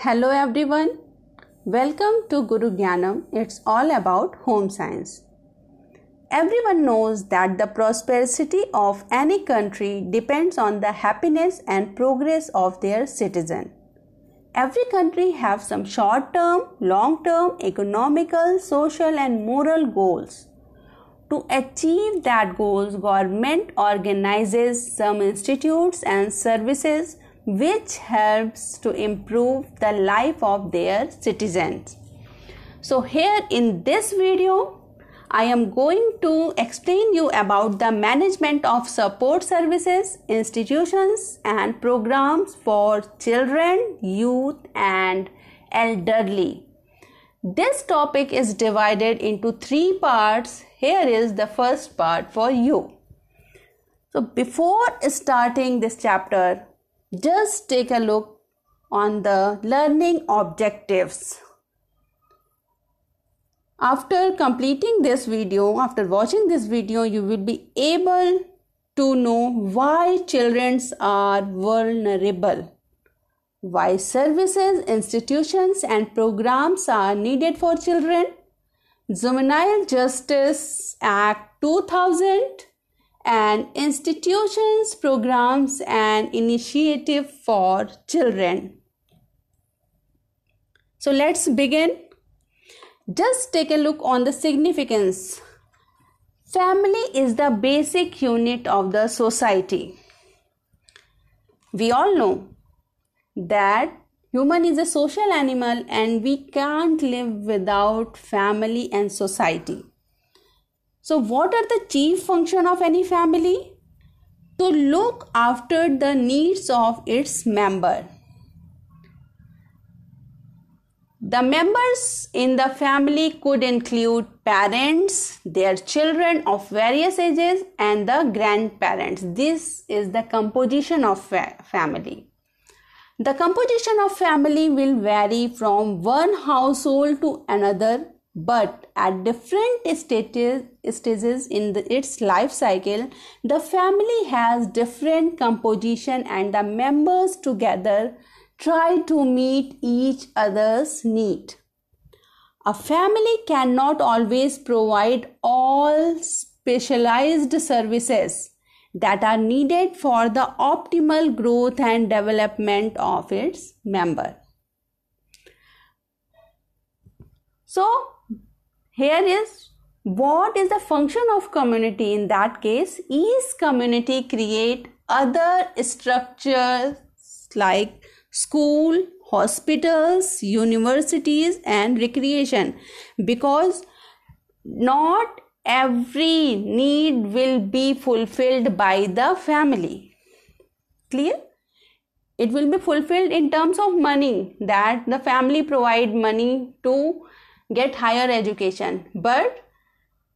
Hello everyone. Welcome to Guru Gyanam. It's all about home science. Everyone knows that the prosperity of any country depends on the happiness and progress of their citizen. Every country have some short-term, long-term economical, social and moral goals. To achieve that goals, government organizes some institutes and services which helps to improve the life of their citizens. So here in this video, I am going to explain you about the management of support services, institutions and programs for children, youth and elderly. This topic is divided into three parts. Here is the first part for you. So before starting this chapter, just take a look on the learning objectives. After completing this video, after watching this video, you will be able to know why children are vulnerable, why services, institutions, and programs are needed for children, Juvenile Justice Act 2000, and institutions, programs, and initiative for children. So let's begin. Just take a look on the significance. Family is the basic unit of the society. We all know that human is a social animal and we can't live without family and society. So what are the chief function of any family? To look after the needs of its member. The members in the family could include parents, their children of various ages and the grandparents. This is the composition of fa- family. The composition of family will vary from one household to another but at different stages, stages in the, its life cycle the family has different composition and the members together try to meet each other's need a family cannot always provide all specialized services that are needed for the optimal growth and development of its member so here is what is the function of community in that case is community create other structures like school hospitals universities and recreation because not every need will be fulfilled by the family clear it will be fulfilled in terms of money that the family provide money to get higher education but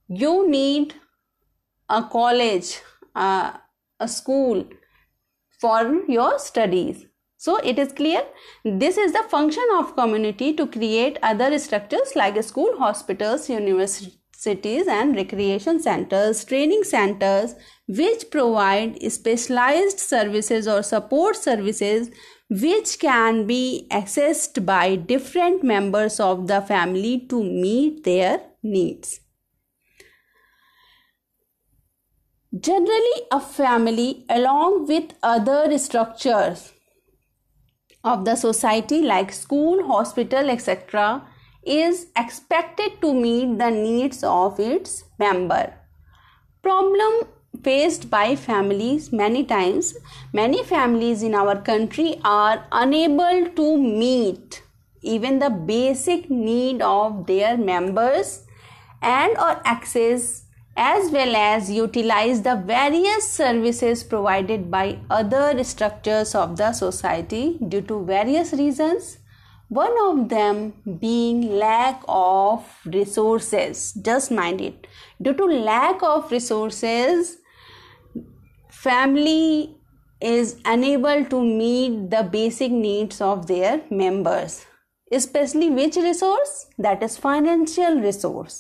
you need a college uh, a school for your studies so it is clear this is the function of community to create other structures like school hospitals universities and recreation centers training centers which provide specialized services or support services which can be accessed by different members of the family to meet their needs. Generally, a family, along with other structures of the society like school, hospital, etc., is expected to meet the needs of its member. Problem faced by families many times many families in our country are unable to meet even the basic need of their members and or access as well as utilize the various services provided by other structures of the society due to various reasons one of them being lack of resources just mind it due to lack of resources family is unable to meet the basic needs of their members especially which resource that is financial resource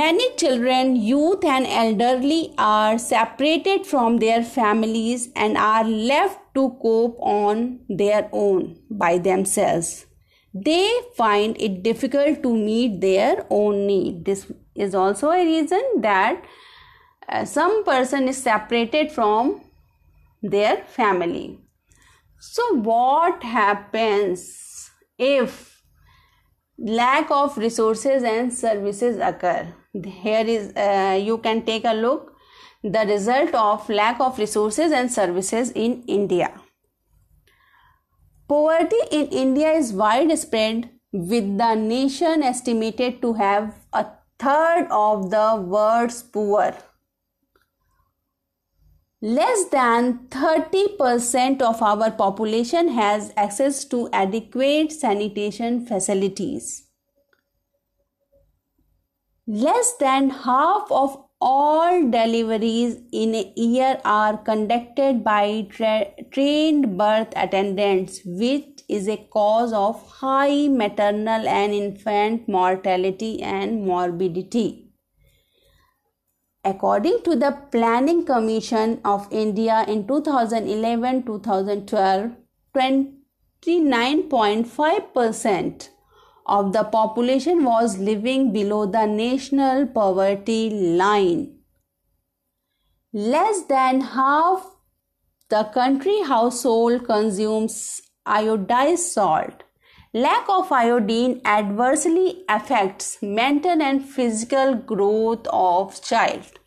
many children youth and elderly are separated from their families and are left to cope on their own by themselves they find it difficult to meet their own need this is also a reason that uh, some person is separated from their family. So, what happens if lack of resources and services occur? Here is uh, you can take a look the result of lack of resources and services in India. Poverty in India is widespread with the nation estimated to have third of the world's poor. Less than 30% of our population has access to adequate sanitation facilities. Less than half of all deliveries in a year are conducted by tra- trained birth attendants, which is a cause of high maternal and infant mortality and morbidity. According to the Planning Commission of India in 2011 2012, 29.5% of the population was living below the national poverty line. Less than half the country household consumes iodized salt. Lack of iodine adversely affects mental and physical growth of child.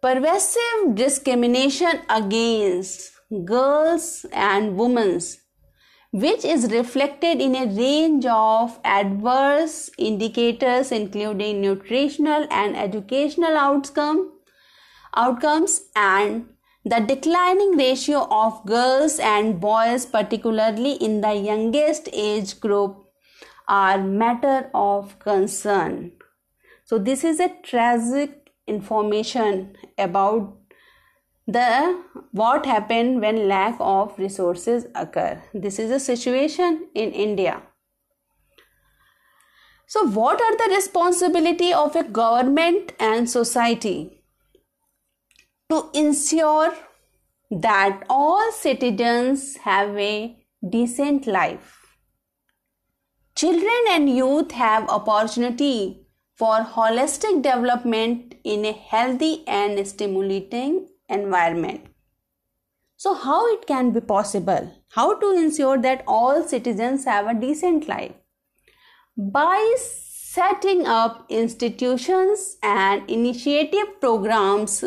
Pervasive discrimination against girls and women which is reflected in a range of adverse indicators including nutritional and educational outcome outcomes and the declining ratio of girls and boys particularly in the youngest age group are matter of concern so this is a tragic information about the what happened when lack of resources occur this is a situation in india so what are the responsibility of a government and society to ensure that all citizens have a decent life children and youth have opportunity for holistic development in a healthy and stimulating environment. So, how it can be possible? How to ensure that all citizens have a decent life? By setting up institutions and initiative programs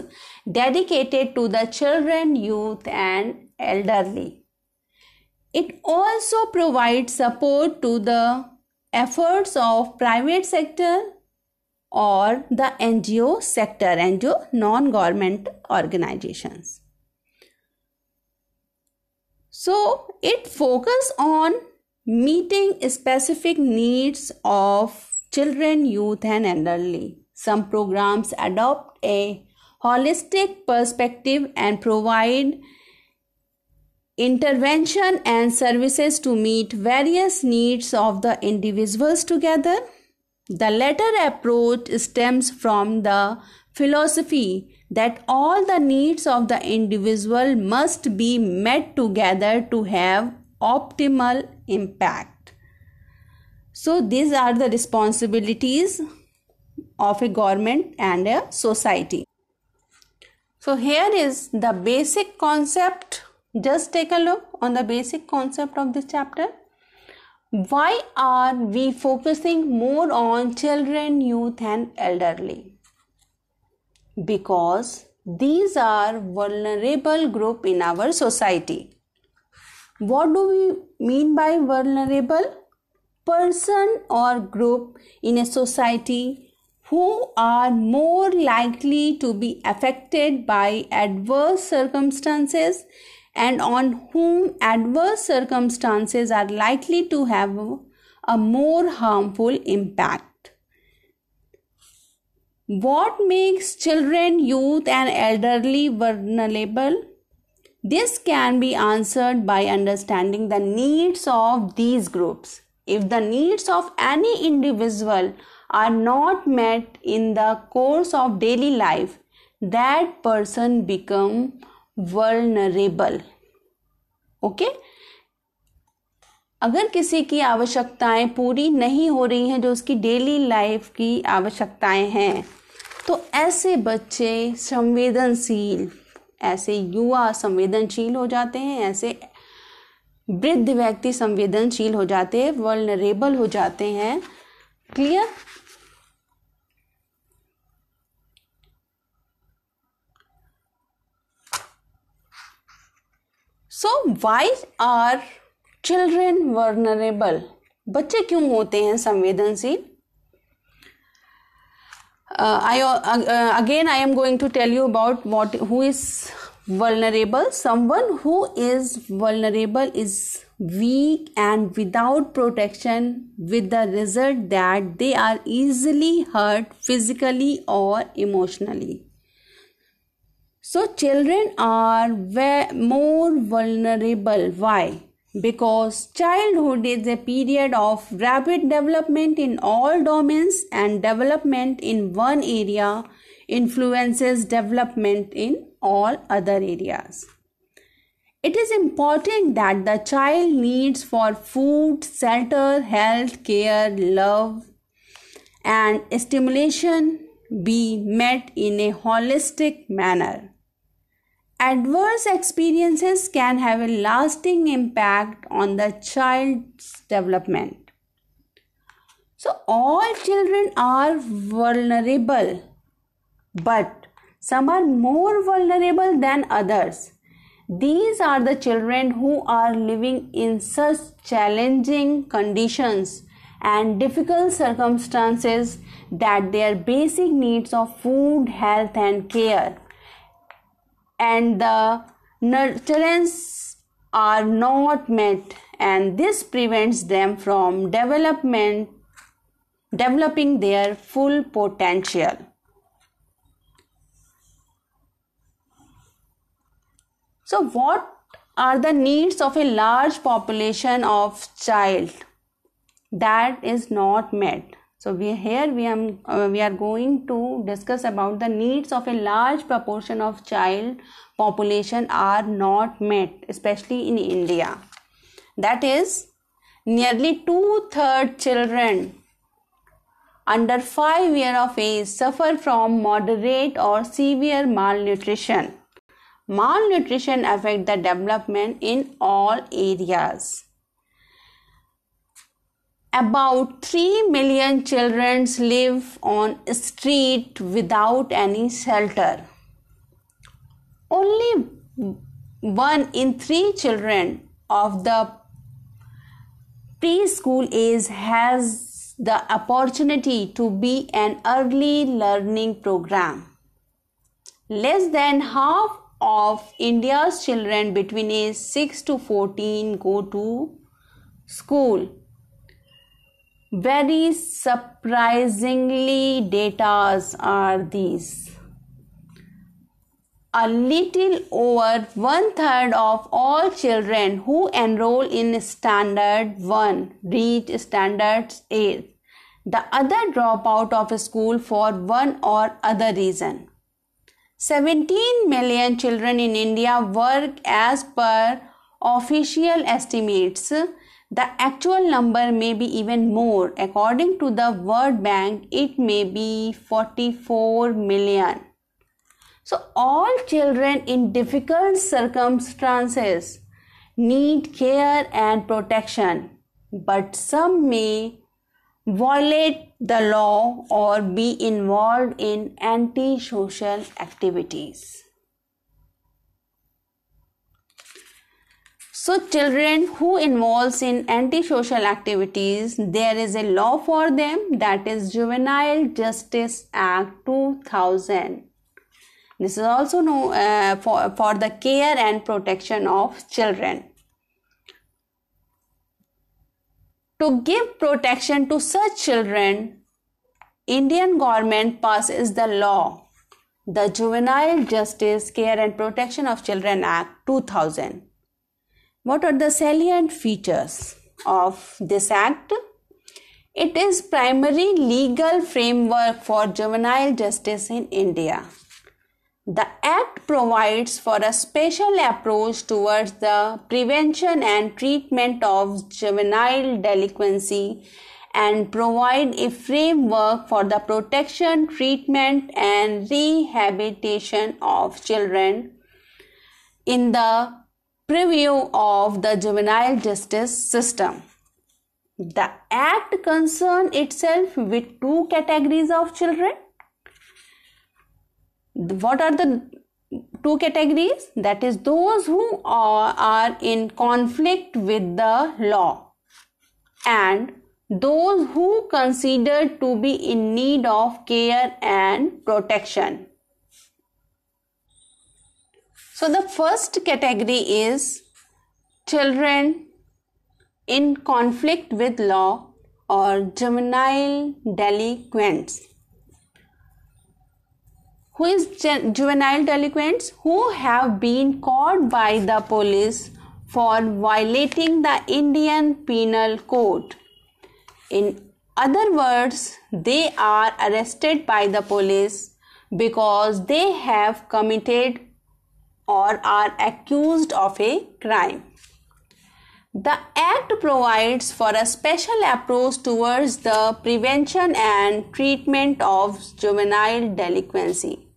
dedicated to the children, youth, and elderly. It also provides support to the efforts of private sector or the NGO sector, NGO non government organizations. So it focuses on meeting specific needs of children, youth, and elderly. Some programs adopt a holistic perspective and provide intervention and services to meet various needs of the individuals together the latter approach stems from the philosophy that all the needs of the individual must be met together to have optimal impact. So, these are the responsibilities of a government and a society. So, here is the basic concept. Just take a look on the basic concept of this chapter why are we focusing more on children, youth, and elderly? Because these are vulnerable group in our society. What do we mean by vulnerable? Person or group in a society who are more likely to be affected by adverse circumstances and on whom adverse circumstances are likely to have a more harmful impact. What makes children, youth, and elderly vulnerable? This can be answered by understanding the needs of these groups. If the needs of any individual are not met in the course of daily life, that person become vulnerable okay अगर किसी की आवश्यकताएं पूरी नहीं हो रही हैं जो उसकी डेली लाइफ की आवश्यकताएं हैं तो ऐसे बच्चे संवेदनशील ऐसे युवा संवेदनशील हो जाते हैं ऐसे वृद्ध व्यक्ति संवेदनशील हो जाते हैं वर्नरेबल हो जाते हैं clear so why are children vulnerable बच्चे क्यों होते हैं संवेदनशील again I am going to tell you about what who is vulnerable someone who is vulnerable is weak and without protection with the result that they are easily hurt physically और emotionally So children are more vulnerable. Why? Because childhood is a period of rapid development in all domains and development in one area influences development in all other areas. It is important that the child needs for food, shelter, health care, love and stimulation be met in a holistic manner adverse experiences can have a lasting impact on the child's development. So, all children are vulnerable, but some are more vulnerable than others. These are the children who are living in such challenging conditions and difficult circumstances that their basic needs of food, health, and care and the nurturance are not met and this prevents them from development developing their full potential so what are the needs of a large population of child that is not met so we here we am uh, we are going to discuss about the needs of a large proportion of child population are not met, especially in India. That is, nearly two third children under 5 year of age suffer from moderate or severe malnutrition malnutrition affect the development in all areas about 3 million children live on street without any shelter only one in 3 children of the preschool age has the opportunity to be an early learning program less than half of india's children between age 6 to 14 go to school very surprisingly datas are these a little over one third of all children who enroll in standard 1 reach standard 8 the other drop out of school for one or other reason 17 million children in india work as per official estimates the actual number may be even more. According to the World Bank, it may be 44 million. So, all children in difficult circumstances need care and protection, but some may violate the law or be involved in antisocial activities. So children who involves in antisocial activities, there is a law for them that is Juvenile Justice Act 2000. This is also known uh, for, for the care and protection of children. To give protection to such children, Indian government passes the law, the Juvenile Justice Care and Protection of Children Act 2000. What are the salient features of this act? It is primary legal framework for juvenile justice in India. The act provides for a special approach towards the prevention and treatment of juvenile delinquency and provide a framework for the protection, treatment and rehabilitation of children in the Preview of the juvenile justice system. The act concerns itself with two categories of children. What are the two categories? That is, those who are, are in conflict with the law and those who considered to be in need of care and protection. So the first category is children in conflict with law or juvenile delinquents. Who is juvenile delinquents? Who have been caught by the police for violating the Indian Penal Code. In other words, they are arrested by the police because they have committed or are accused of a crime. The Act provides for a special approach towards the prevention and treatment of juvenile delinquency.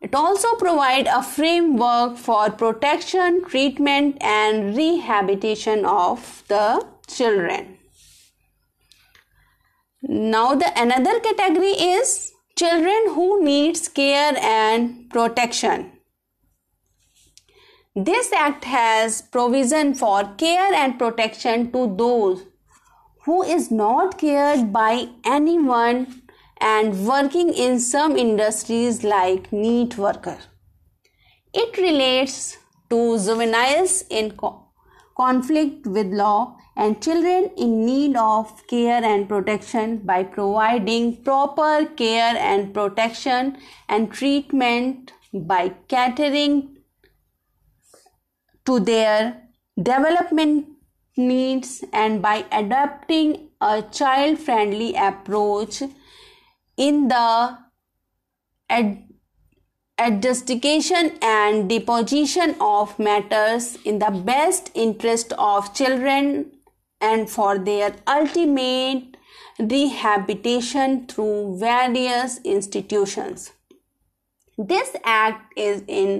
It also provides a framework for protection, treatment, and rehabilitation of the children. Now, the another category is children who needs care and protection. This act has provision for care and protection to those who is not cared by anyone and working in some industries like neat worker. It relates to juveniles in co- conflict with law and children in need of care and protection by providing proper care and protection and treatment by catering to their development needs and by adopting a child friendly approach in the ad- and deposition of matters in the best interest of children and for their ultimate rehabilitation through various institutions. This act is in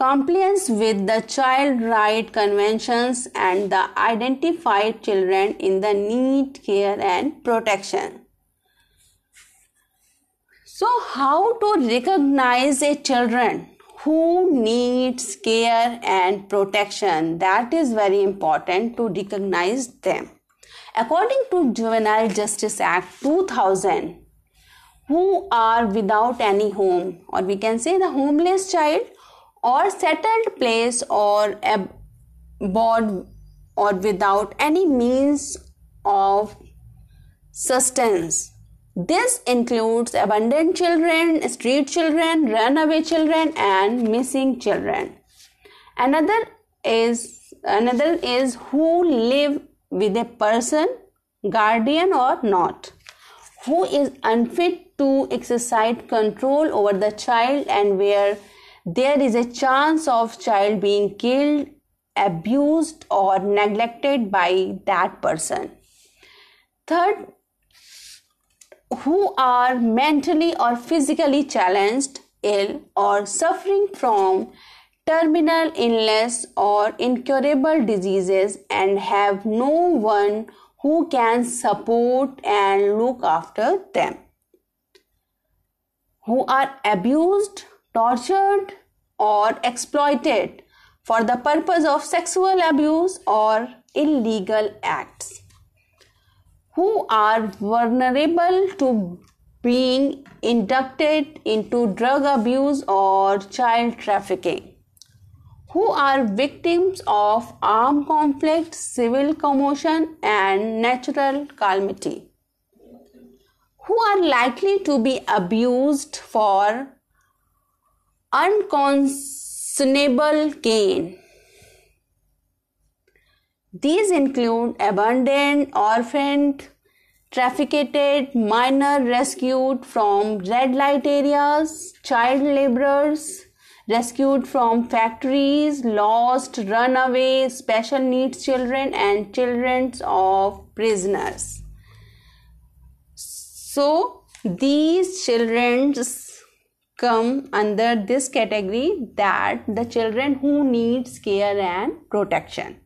compliance with the child right conventions and the identified children in the need care and protection so how to recognize a children who needs care and protection that is very important to recognize them according to juvenile justice act 2000 who are without any home or we can say the homeless child or settled place or abroad or without any means of sustenance. This includes abandoned children, street children, runaway children, and missing children. Another is another is who live with a person, guardian or not, who is unfit to exercise control over the child and where there is a chance of child being killed abused or neglected by that person third who are mentally or physically challenged ill or suffering from terminal illness or incurable diseases and have no one who can support and look after them who are abused tortured or exploited for the purpose of sexual abuse or illegal acts, who are vulnerable to being inducted into drug abuse or child trafficking, who are victims of armed conflict, civil commotion, and natural calamity, who are likely to be abused for unconscionable gain. These include abandoned, orphaned, trafficked, minor rescued from red light areas, child laborers, rescued from factories, lost, runaway, special needs children, and children of prisoners. So, these children's come under this category that the children who needs care and protection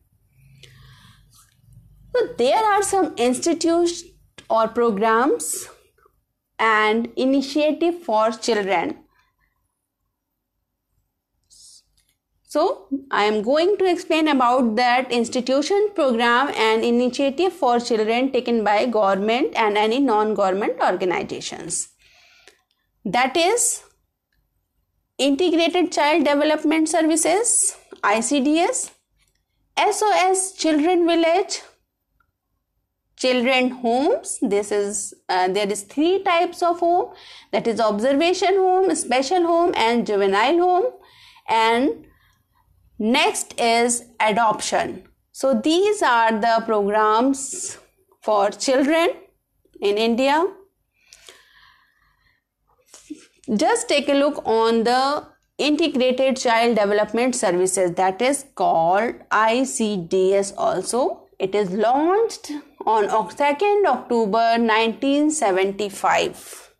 so there are some institutes or programs and initiative for children so i am going to explain about that institution program and initiative for children taken by government and any non government organizations that is Integrated Child Development Services, ICDS, SOS Children Village, children homes this is uh, there is three types of home that is observation home special home and juvenile home and next is adoption so these are the programs for children in india just take a look on the integrated child development services that is called icds also it is launched on 2nd october 1975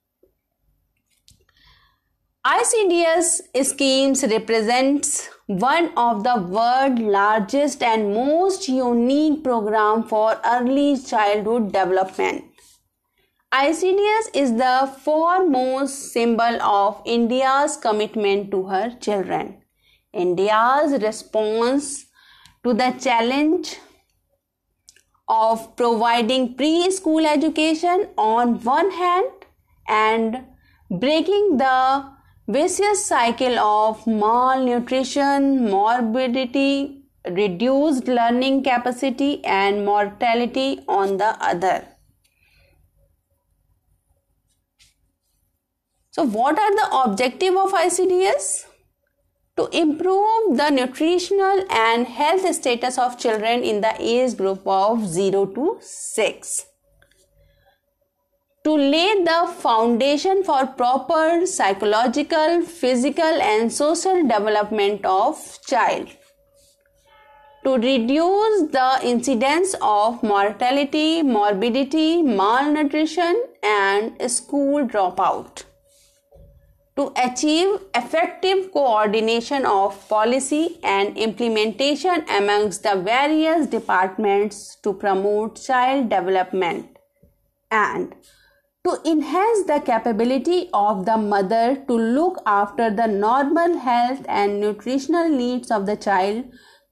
icds schemes represents one of the world largest and most unique program for early childhood development ICDS is the foremost symbol of India's commitment to her children. India's response to the challenge of providing preschool education on one hand and breaking the vicious cycle of malnutrition, morbidity, reduced learning capacity, and mortality on the other. So what are the objective of ICDS? To improve the nutritional and health status of children in the age group of 0 to 6. To lay the foundation for proper psychological, physical and social development of child to reduce the incidence of mortality, morbidity, malnutrition, and school dropout to achieve effective coordination of policy and implementation amongst the various departments to promote child development and to enhance the capability of the mother to look after the normal health and nutritional needs of the child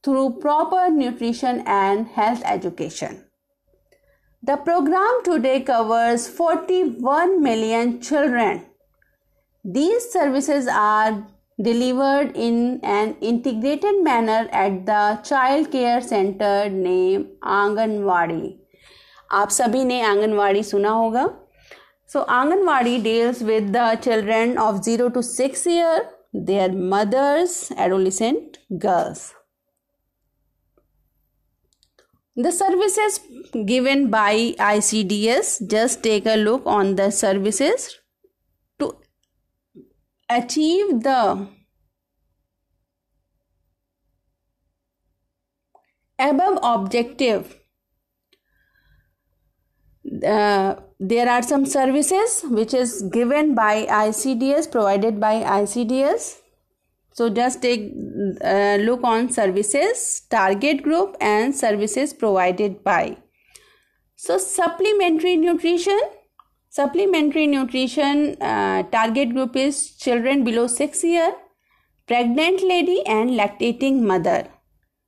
through proper nutrition and health education. The program today covers 41 million children these services are delivered in an integrated manner at the child care center named Anganwadi. आप सभी ने आंगनवाड़ी सुना होगा so Anganwadi deals with the children of zero to six year their mothers adolescent girls The services given by ICDS, just take a look on the services achieve the above objective uh, there are some services which is given by icds provided by icds so just take uh, look on services target group and services provided by so supplementary nutrition Supplementary nutrition uh, target group is children below 6 year, pregnant lady and lactating mother.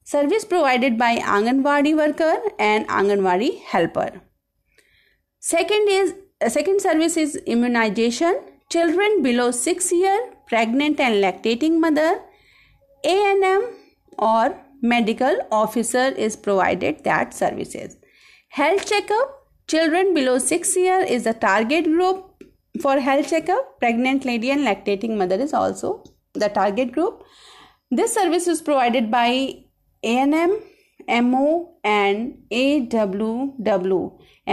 Service provided by Anganwadi worker and Anganwadi helper. Second is uh, second service is immunization. Children below 6 year, pregnant and lactating mother, A&M or medical officer is provided that services. Health checkup Children below 6 year is the target group for health checkup. Pregnant lady and lactating mother is also the target group. This service is provided by ANM, MO and AWW.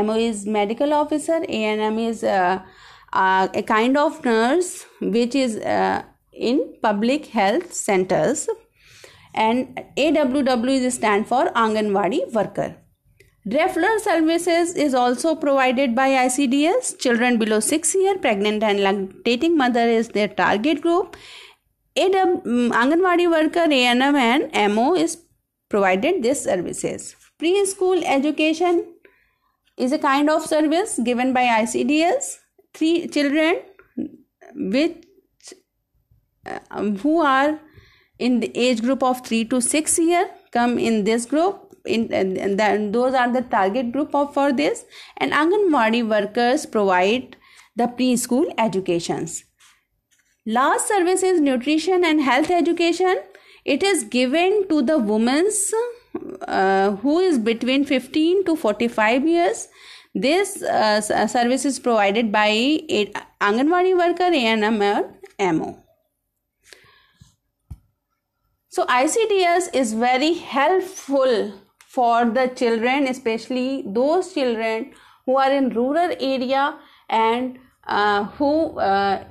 MO is medical officer, ANM is uh, uh, a kind of nurse which is uh, in public health centers and AWW is stand for Anganwadi worker. Deaf services is also provided by ICDS. Children below 6 year pregnant and lactating mother is their target group. AW, mm, Anganwadi worker ANM and MO is provided these services. Preschool education is a kind of service given by ICDS. Three children mm, which uh, who are in the age group of 3 to 6 year come in this group in and, and then those are the target group of for this and anganwadi workers provide the preschool educations last service is nutrition and health education it is given to the women's uh, who is between 15 to 45 years this uh, uh service is provided by anganwadi worker anm or mo so ICDS is very helpful for the children especially those children who are in rural area and uh, who uh,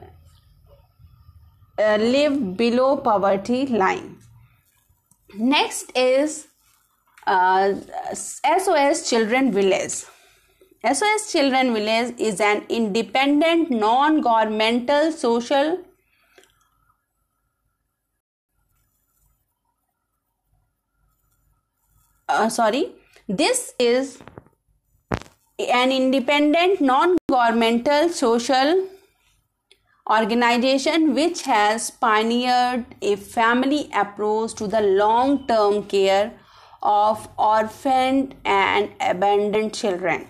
uh, live below poverty line next is sos uh, children village sos children village is an independent non-governmental social Uh, sorry this is an independent non governmental social organization which has pioneered a family approach to the long term care of orphaned and abandoned children.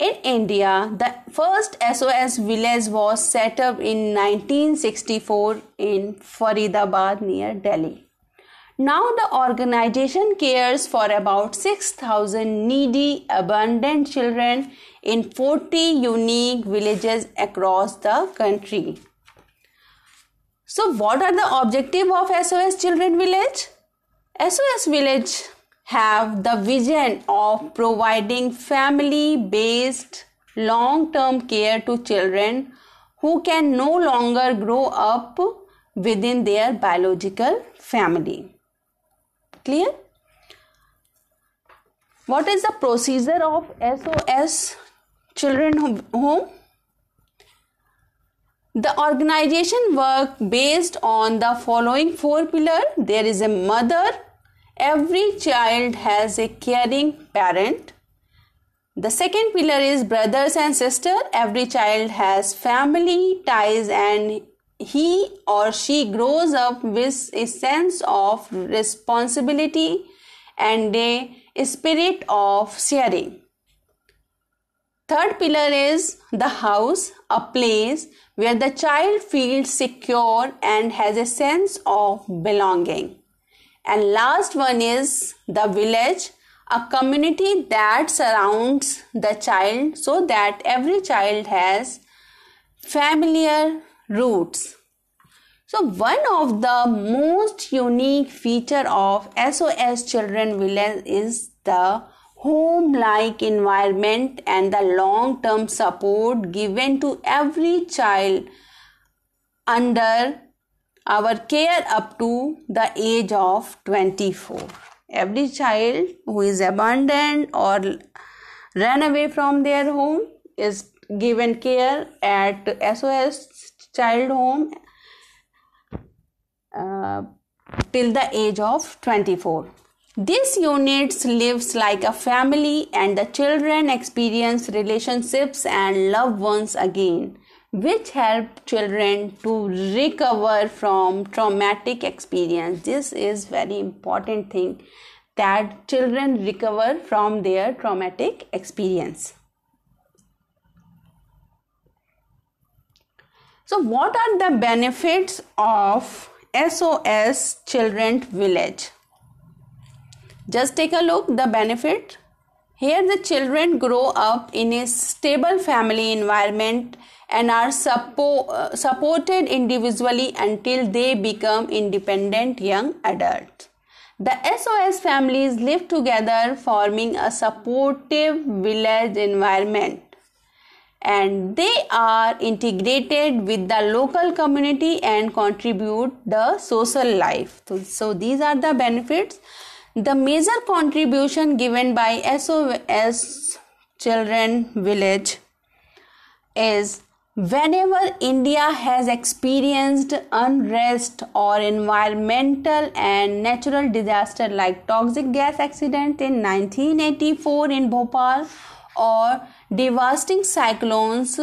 In India, the first SOS village was set up in 1964 in Faridabad near Delhi. Now the organization cares for about 6,000 needy abandoned children in 40 unique villages across the country. So what are the objective of SOS Children Village? SOS Village have the vision of providing family based long term care to children who can no longer grow up within their biological family what is the procedure of sos children home the organization work based on the following four pillar there is a mother every child has a caring parent the second pillar is brothers and sister every child has family ties and he or she grows up with a sense of responsibility and a spirit of sharing. Third pillar is the house, a place where the child feels secure and has a sense of belonging. And last one is the village, a community that surrounds the child so that every child has familiar roots. So one of the most unique feature of SOS Children Village is the home-like environment and the long-term support given to every child under our care up to the age of 24. Every child who is abandoned or ran away from their home is given care at SOS child home uh, till the age of 24. These units lives like a family and the children experience relationships and loved ones again which help children to recover from traumatic experience this is very important thing that children recover from their traumatic experience So, what are the benefits of SOS Children Village? Just take a look the benefit. Here the children grow up in a stable family environment and are suppo- uh, supported individually until they become independent young adults. The SOS families live together forming a supportive village environment and they are integrated with the local community and contribute the social life so, so these are the benefits the major contribution given by SOS children village is whenever india has experienced unrest or environmental and natural disaster like toxic gas accident in 1984 in bhopal or devastating cyclones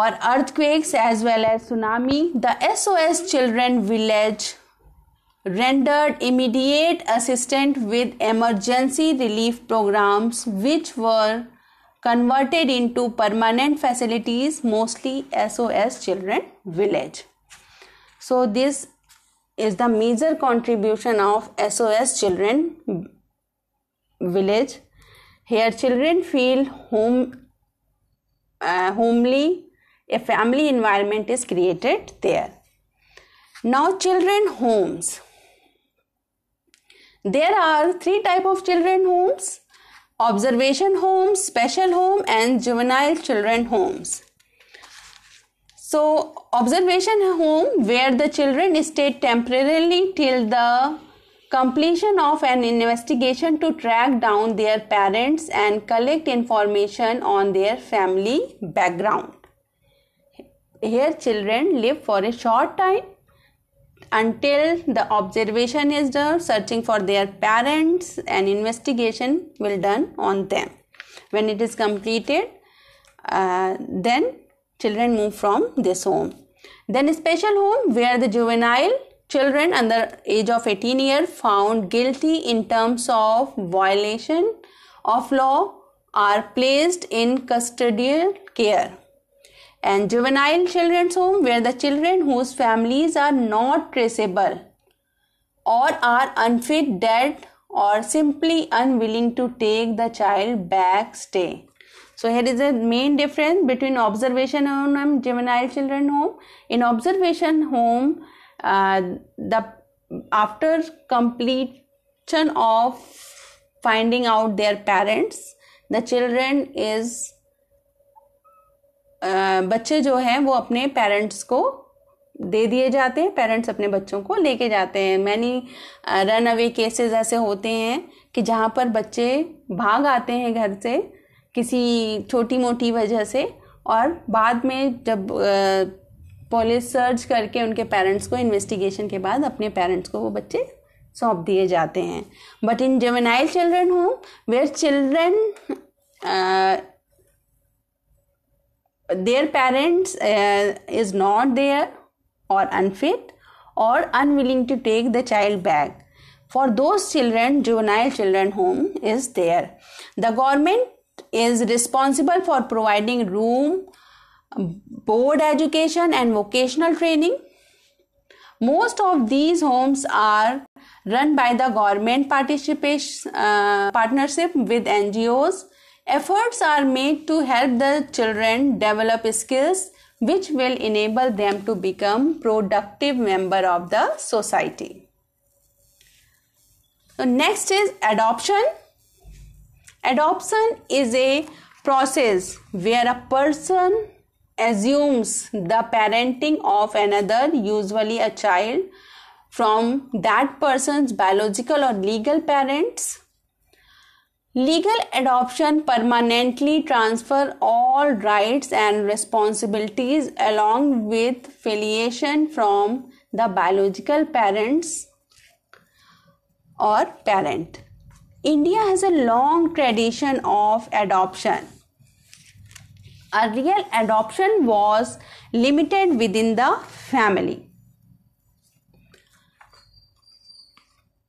or earthquakes as well as tsunami. The SOS Children Village rendered immediate assistance with emergency relief programs which were converted into permanent facilities mostly SOS Children Village. So this is the major contribution of SOS Children Village here, children feel home, uh, homely, a family environment is created there. Now, children homes. There are three type of children homes observation homes, special home, and juvenile children homes. So, observation home where the children stay temporarily till the completion of an investigation to track down their parents and collect information on their family background. Here, children live for a short time until the observation is done, searching for their parents, An investigation will done on them. When it is completed, uh, then children move from this home. Then special home where the juvenile children under age of 18 year found guilty in terms of violation of law are placed in custodial care and juvenile children's home where the children whose families are not traceable or are unfit dead or simply unwilling to take the child back stay so here is the main difference between observation home and juvenile children home in observation home Uh, the after completion of finding out their parents the children is uh, बच्चे जो हैं वो अपने parents को दे दिए जाते हैं parents अपने बच्चों को लेके जाते हैं मैनी रन अवे केसेस ऐसे होते हैं कि जहाँ पर बच्चे भाग आते हैं घर से किसी छोटी मोटी वजह से और बाद में जब uh, पुलिस सर्च करके उनके पेरेंट्स को इन्वेस्टिगेशन के बाद अपने पेरेंट्स को वो बच्चे सौंप दिए जाते हैं but in juvenile children home where children their parents is not there और अनफिट और unwilling to take the child back for those children juvenile children home is there the government is responsible for providing room board education and vocational training. Most of these homes are run by the government participation, uh, partnership with NGOs. Efforts are made to help the children develop skills which will enable them to become productive member of the society. So next is adoption. Adoption is a process where a person assumes the parenting of another, usually a child, from that person's biological or legal parents. Legal adoption permanently transfer all rights and responsibilities along with filiation from the biological parents or parent. India has a long tradition of adoption earlier adoption was limited within the family.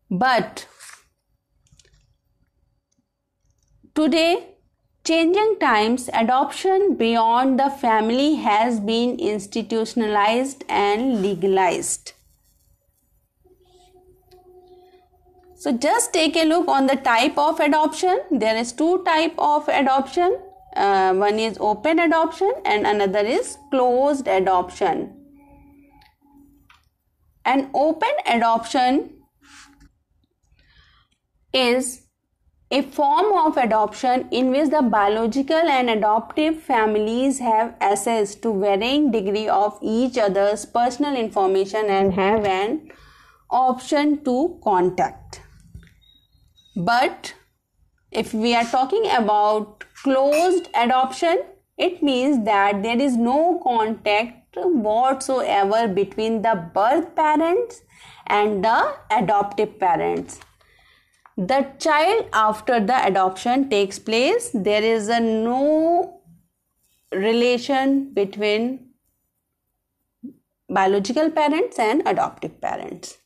But today, changing times, adoption beyond the family has been institutionalized and legalized. So just take a look on the type of adoption. There is two type of adoption uh, one is open adoption and another is closed adoption an open adoption is a form of adoption in which the biological and adoptive families have access to varying degree of each other's personal information and have an option to contact but if we are talking about closed adoption it means that there is no contact whatsoever between the birth parents and the adoptive parents the child after the adoption takes place there is a no relation between biological parents and adoptive parents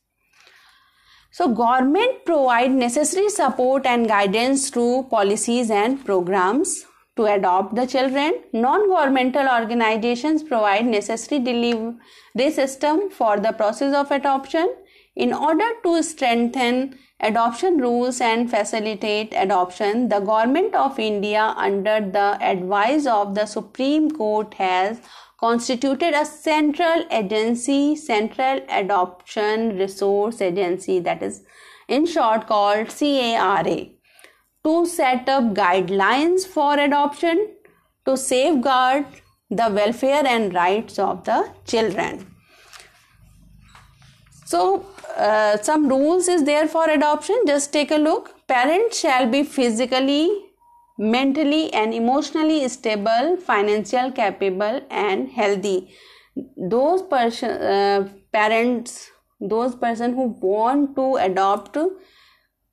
so government provide necessary support and guidance through policies and programs to adopt the children. Non-governmental organizations provide necessary delivery system for the process of adoption in order to strengthen adoption rules and facilitate adoption. The government of India under the advice of the Supreme Court has constituted a central agency, Central Adoption Resource Agency, that is in short called CARA, to set up guidelines for adoption to safeguard the welfare and rights of the children. So, uh, some rules is there for adoption. Just take a look. Parents shall be physically mentally and emotionally stable, financial capable and healthy. Those person, uh, parents, those person who want to adopt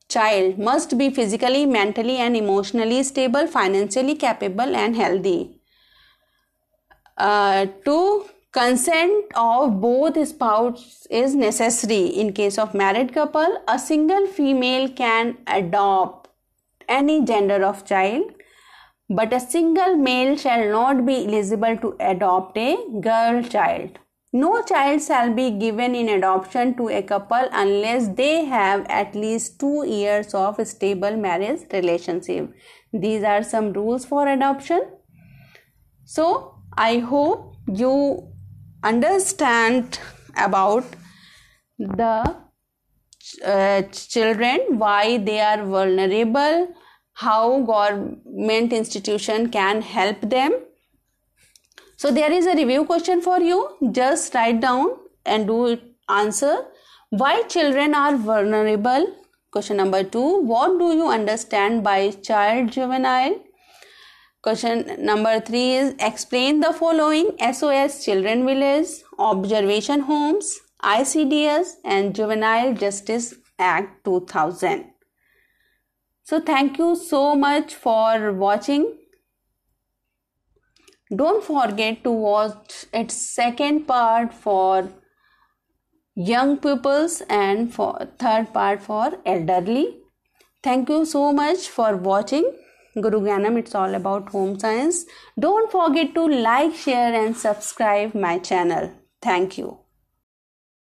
child must be physically, mentally and emotionally stable, financially capable and healthy. Uh, to consent of both spouses is necessary in case of married couple a single female can adopt any gender of child but a single male shall not be eligible to adopt a girl child no child shall be given in adoption to a couple unless they have at least 2 years of stable marriage relationship. These are some rules for adoption. So, I hope you understand about the uh, children why they are vulnerable how government institution can help them so there is a review question for you just write down and do it answer why children are vulnerable question number 2 what do you understand by child juvenile question number 3 is explain the following sos children village observation homes ICDS and Juvenile Justice Act 2000. So thank you so much for watching. Don't forget to watch its second part for young pupils and for third part for elderly. Thank you so much for watching. Guru Ganam, it's all about home science. Don't forget to like, share, and subscribe my channel. Thank you.